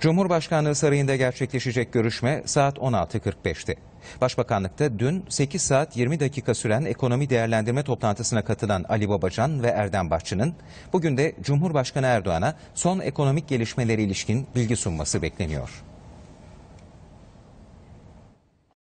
Cumhurbaşkanlığı Sarayı'nda gerçekleşecek görüşme saat 16.45'ti. Başbakanlıkta dün 8 saat 20 dakika süren ekonomi değerlendirme toplantısına katılan Ali Babacan ve Erdem Bahçı'nın bugün de Cumhurbaşkanı Erdoğan'a son ekonomik gelişmeleri ilişkin bilgi sunması bekleniyor.